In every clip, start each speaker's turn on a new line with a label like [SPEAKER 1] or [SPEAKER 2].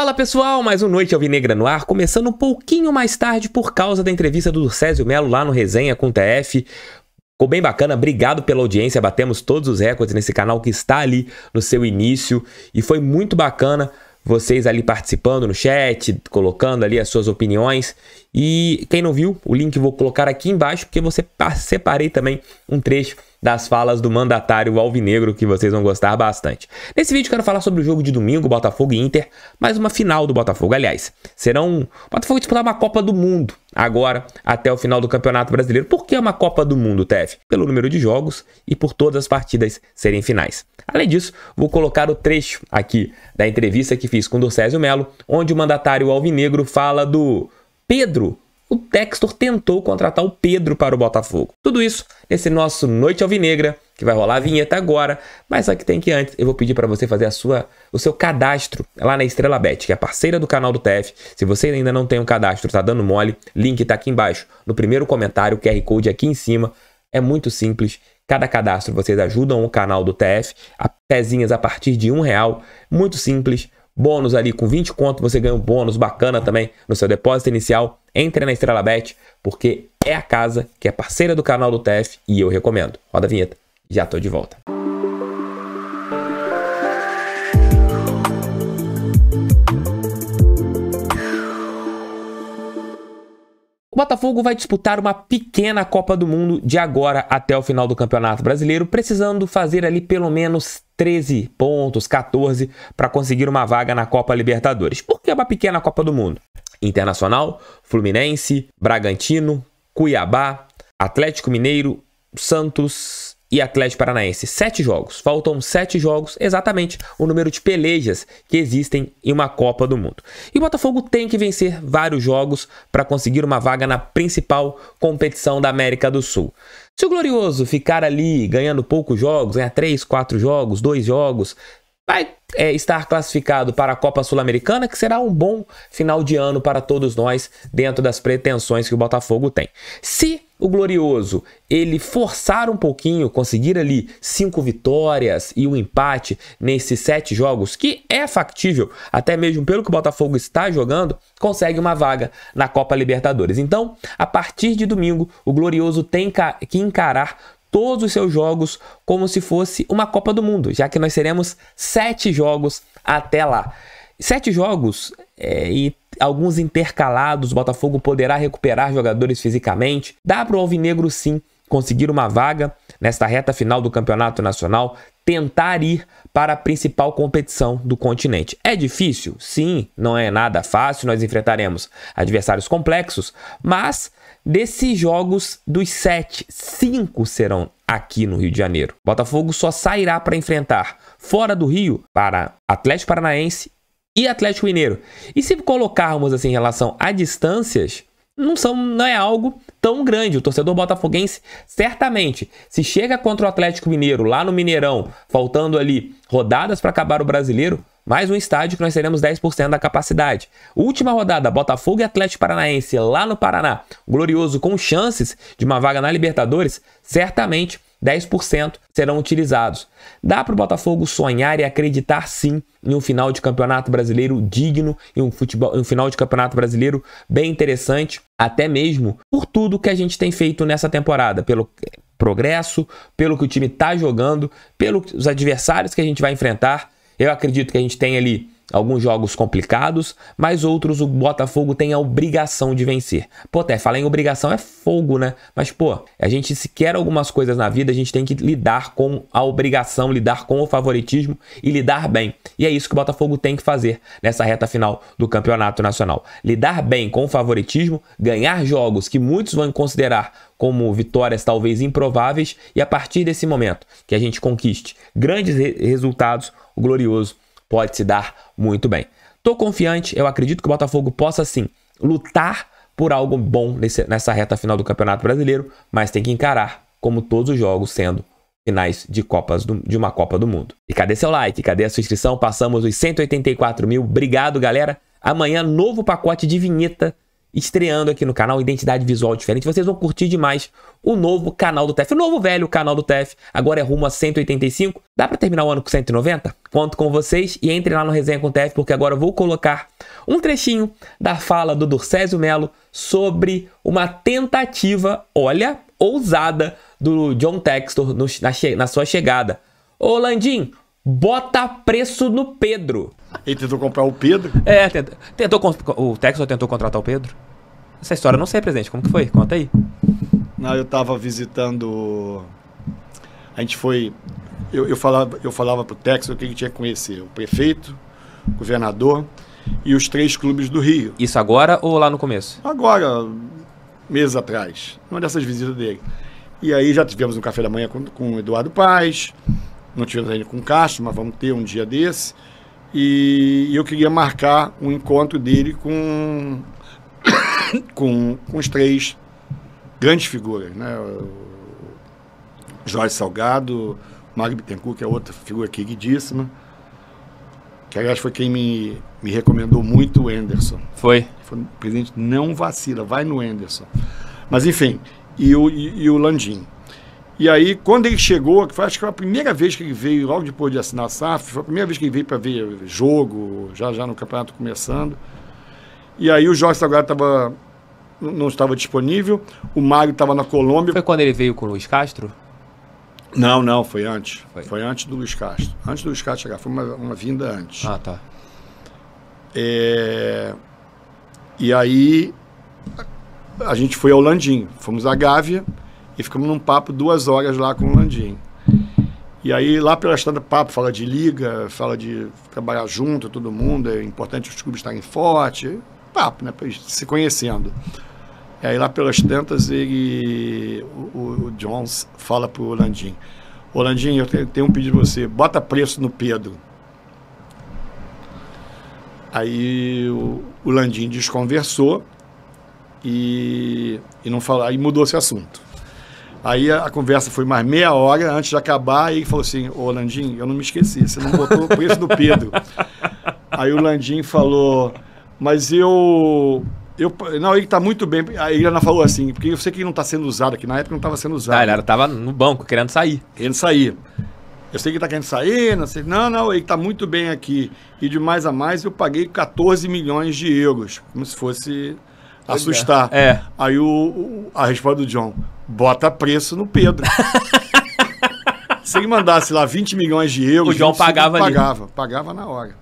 [SPEAKER 1] Fala pessoal, mais uma Noite Alvinegra no ar, começando um pouquinho mais tarde por causa da entrevista do Césio Melo lá no Resenha com o TF. Ficou bem bacana, obrigado pela audiência, batemos todos os recordes nesse canal que está ali no seu início e foi muito bacana vocês ali participando no chat, colocando ali as suas opiniões e quem não viu, o link vou colocar aqui embaixo, porque você separei também um trecho das falas do mandatário alvinegro que vocês vão gostar bastante. Nesse vídeo quero falar sobre o jogo de domingo, Botafogo e Inter, mais uma final do Botafogo, aliás. Serão o Botafogo disputar uma Copa do Mundo agora até o final do Campeonato Brasileiro. Por que uma Copa do Mundo, Tef? Pelo número de jogos e por todas as partidas serem finais. Além disso, vou colocar o trecho aqui da entrevista que fiz com o Dorcésio Melo, onde o mandatário alvinegro fala do Pedro. O Textor tentou contratar o Pedro para o Botafogo. Tudo isso nesse nosso Noite Alvinegra, que vai rolar a vinheta agora, mas só que tem que antes eu vou pedir para você fazer a sua, o seu cadastro lá na Estrela Bet, que é parceira do canal do TF. Se você ainda não tem um cadastro, tá dando mole, link tá aqui embaixo, no primeiro comentário, o QR Code aqui em cima. É muito simples. Cada cadastro vocês ajudam o canal do TF, a pezinhas a partir de um real, muito simples bônus ali com 20 conto, você ganha um bônus bacana também no seu depósito inicial. Entre na Estrela Bet, porque é a casa que é parceira do canal do TF e eu recomendo. Roda a vinheta, já tô de volta. Botafogo vai disputar uma pequena Copa do Mundo de agora até o final do Campeonato Brasileiro, precisando fazer ali pelo menos 13 pontos, 14, para conseguir uma vaga na Copa Libertadores. Por que uma pequena Copa do Mundo? Internacional, Fluminense, Bragantino, Cuiabá, Atlético Mineiro, Santos e Atlético Paranaense. Sete jogos. Faltam sete jogos, exatamente o número de pelejas que existem em uma Copa do Mundo. E o Botafogo tem que vencer vários jogos para conseguir uma vaga na principal competição da América do Sul. Se o Glorioso ficar ali ganhando poucos jogos, ganhar três quatro jogos, dois jogos, vai é, estar classificado para a Copa Sul-Americana, que será um bom final de ano para todos nós dentro das pretensões que o Botafogo tem. Se o Glorioso ele forçar um pouquinho, conseguir ali cinco vitórias e um empate nesses sete jogos, que é factível, até mesmo pelo que o Botafogo está jogando, consegue uma vaga na Copa Libertadores. Então, a partir de domingo, o Glorioso tem que encarar todos os seus jogos como se fosse uma Copa do Mundo, já que nós teremos sete jogos até lá. Sete jogos é, e alguns intercalados, o Botafogo poderá recuperar jogadores fisicamente. Dá para o Alvinegro sim conseguir uma vaga nesta reta final do Campeonato Nacional, tentar ir para a principal competição do continente. É difícil? Sim, não é nada fácil, nós enfrentaremos adversários complexos, mas desses jogos dos sete, cinco serão aqui no Rio de Janeiro. Botafogo só sairá para enfrentar fora do Rio para Atlético Paranaense e Atlético Mineiro. E se colocarmos assim em relação a distâncias, não, são, não é algo tão grande. O torcedor botafoguense, certamente, se chega contra o Atlético Mineiro lá no Mineirão, faltando ali rodadas para acabar o brasileiro, mais um estádio que nós teremos 10% da capacidade. Última rodada, Botafogo e Atlético Paranaense lá no Paraná. glorioso com chances de uma vaga na Libertadores, certamente 10% serão utilizados. Dá para o Botafogo sonhar e acreditar sim em um final de campeonato brasileiro digno, em um, futebol, um final de campeonato brasileiro bem interessante, até mesmo por tudo que a gente tem feito nessa temporada, pelo progresso, pelo que o time está jogando, pelos adversários que a gente vai enfrentar. Eu acredito que a gente tem ali Alguns jogos complicados, mas outros o Botafogo tem a obrigação de vencer. Pô, até falar em obrigação é fogo, né? Mas, pô, a gente se quer algumas coisas na vida, a gente tem que lidar com a obrigação, lidar com o favoritismo e lidar bem. E é isso que o Botafogo tem que fazer nessa reta final do Campeonato Nacional. Lidar bem com o favoritismo, ganhar jogos que muitos vão considerar como vitórias talvez improváveis e a partir desse momento que a gente conquiste grandes re resultados, o glorioso pode se dar muito bem. Tô confiante, eu acredito que o Botafogo possa sim lutar por algo bom nesse, nessa reta final do Campeonato Brasileiro, mas tem que encarar, como todos os jogos, sendo finais de Copas do, de uma Copa do Mundo. E cadê seu like? Cadê a sua inscrição? Passamos os 184 mil. Obrigado, galera. Amanhã, novo pacote de vinheta estreando aqui no canal, Identidade Visual Diferente. Vocês vão curtir demais o novo canal do TEF, o novo velho canal do TEF, agora é rumo a 185. Dá para terminar o ano com 190? Conto com vocês e entre lá no Resenha com o TEF, porque agora eu vou colocar um trechinho da fala do Durcésio Melo sobre uma tentativa, olha, ousada, do John Textor no, na, na sua chegada. Ô Landim, Bota preço no Pedro. Ele tentou comprar o Pedro? É, tentou, tentou o Texas tentou contratar o Pedro. Essa história eu não sei, presidente. Como que foi? Conta aí.
[SPEAKER 2] Não, eu tava visitando. A gente foi. Eu, eu falava, eu falava o Texas que tinha que conhecer o prefeito, o governador e os três clubes do Rio. Isso agora ou lá no começo? Agora, meses atrás. Uma dessas visitas dele. E aí já tivemos um café da manhã com, com o Eduardo Paz não tivemos ainda com Castro, mas vamos ter um dia desse. E eu queria marcar um encontro dele com, com, com os três grandes figuras, né? O Jorge Salgado, Mário Bittencourt, que é outra figura queridíssima, que aliás foi quem me, me recomendou muito o Anderson. Foi? Foi presidente, não vacila, vai no Anderson. Mas enfim, e o, e, e o Landim. E aí, quando ele chegou, que acho que foi a primeira vez que ele veio, logo depois de assinar a SAF, foi a primeira vez que ele veio para ver jogo, já já no campeonato começando. E aí o Jorge agora tava, não estava disponível, o Mário estava na Colômbia. Foi quando ele veio com o Luiz Castro? Não, não, foi antes. Foi, foi antes do Luiz Castro. Antes do Luiz Castro chegar, foi uma, uma vinda antes. Ah, tá. É... E aí a gente foi ao Landim, fomos à Gávea. E ficamos num papo duas horas lá com o Landim. E aí, lá pela tantas papo fala de liga, fala de trabalhar junto, todo mundo, é importante os clubes estarem fortes. Papo, né? Se conhecendo. E aí, lá pelas tantas, ele, o, o Jones fala pro Landim: Ô Landim, eu tenho, um pedido de você, bota preço no Pedro. Aí o, o Landim desconversou e, e não falou e mudou esse assunto. Aí a, conversa foi mais meia hora antes de acabar, e ele falou assim: Ô Landim, eu não me esqueci, você não botou o preço do Pedro. Aí o Landim falou: Mas eu. eu não, ele está muito bem. A Ilana falou assim: Porque eu sei que ele não está sendo usado aqui, na época não estava sendo usado. Ah, ele estava no banco, querendo sair. Querendo sair. Eu sei que está querendo sair, não sei. Não, não, ele está muito bem aqui. E de mais a mais, eu paguei 14 milhões de euros, como se fosse assustar. É. é. Aí o, o, a resposta do John: bota preço no Pedro. Se ele mandasse lá 20 milhões de euros, o John pagava Pagava, ali. pagava na hora.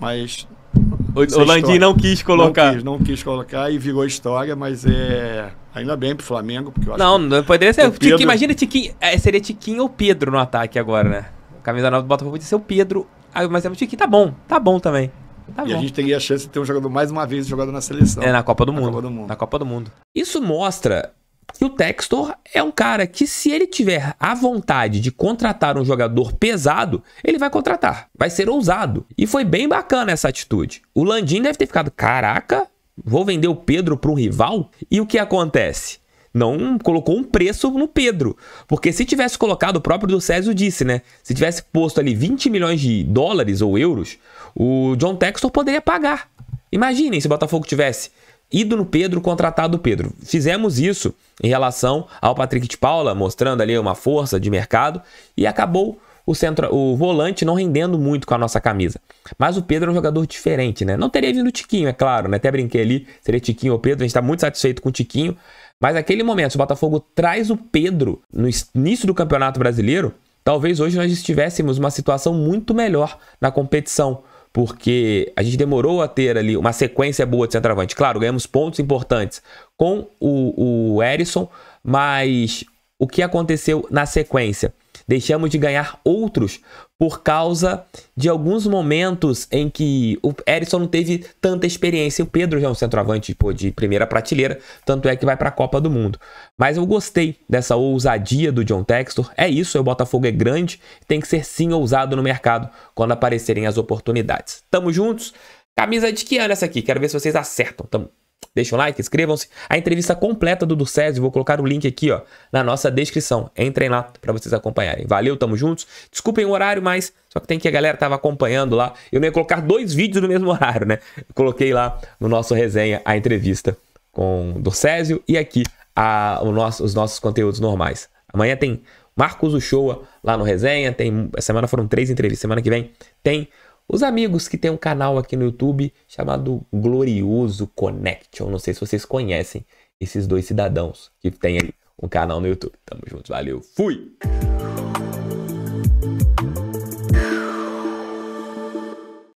[SPEAKER 2] Mas. O, o Landim não quis colocar. Não quis, não quis colocar e virou história, mas é. Ainda bem pro Flamengo, porque eu acho Não, não poderia ser. O Pedro... Tiquinho, imagina
[SPEAKER 1] é, Tiquinho. seria Tiquinho ou Pedro no ataque agora, né? Camisa 9 do Botafogo podia ser o Pedro. Ah, mas é o Tiquinho tá bom, tá bom também. Tá e bom. a gente
[SPEAKER 2] teria a chance de ter um jogador mais uma vez jogado na seleção. É, na
[SPEAKER 1] Copa do, na Mundo. Copa do Mundo. Na Copa do Mundo. Isso mostra que o Textor é um cara que, se ele tiver a vontade de contratar um jogador pesado, ele vai contratar. Vai ser ousado. E foi bem bacana essa atitude. O Landim deve ter ficado, caraca, vou vender o Pedro para um rival? E o que acontece? não colocou um preço no Pedro. Porque se tivesse colocado, o próprio do Césio disse, né? Se tivesse posto ali 20 milhões de dólares ou euros, o John Textor poderia pagar. Imaginem se o Botafogo tivesse ido no Pedro, contratado o Pedro. Fizemos isso em relação ao Patrick de Paula, mostrando ali uma força de mercado e acabou o centro, o volante não rendendo muito com a nossa camisa. Mas o Pedro é um jogador diferente, né? Não teria vindo o Tiquinho, é claro, né? Até brinquei ali, seria Tiquinho ou Pedro, a gente está muito satisfeito com o Tiquinho, mas naquele momento, se o Botafogo traz o Pedro no início do Campeonato Brasileiro, talvez hoje nós estivéssemos uma situação muito melhor na competição, porque a gente demorou a ter ali uma sequência boa de centroavante. Claro, ganhamos pontos importantes com o, o Erisson, mas o que aconteceu na sequência? Deixamos de ganhar outros por causa de alguns momentos em que o Erisson não teve tanta experiência. O Pedro já é um centroavante pô, de primeira prateleira, tanto é que vai para a Copa do Mundo. Mas eu gostei dessa ousadia do John Textor. É isso, o Botafogo é grande, tem que ser sim ousado no mercado quando aparecerem as oportunidades. Tamo juntos. Camisa de que ano essa aqui? Quero ver se vocês acertam. Tamo Deixa um like, inscrevam-se. A entrevista completa do Ducésio, vou colocar o link aqui ó, na nossa descrição. Entrem lá para vocês acompanharem. Valeu, tamo juntos. Desculpem o horário, mas só que tem que a galera tava acompanhando lá. Eu não ia colocar dois vídeos no mesmo horário, né? coloquei lá no nosso resenha a entrevista com o Césio e aqui a, o nosso, os nossos conteúdos normais. Amanhã tem Marcos Uchoa lá no resenha, tem, semana foram três entrevistas, semana que vem tem os amigos que tem um canal aqui no YouTube chamado Glorioso Connection. Não sei se vocês conhecem esses dois cidadãos que tem um canal no YouTube. Tamo junto, valeu, fui!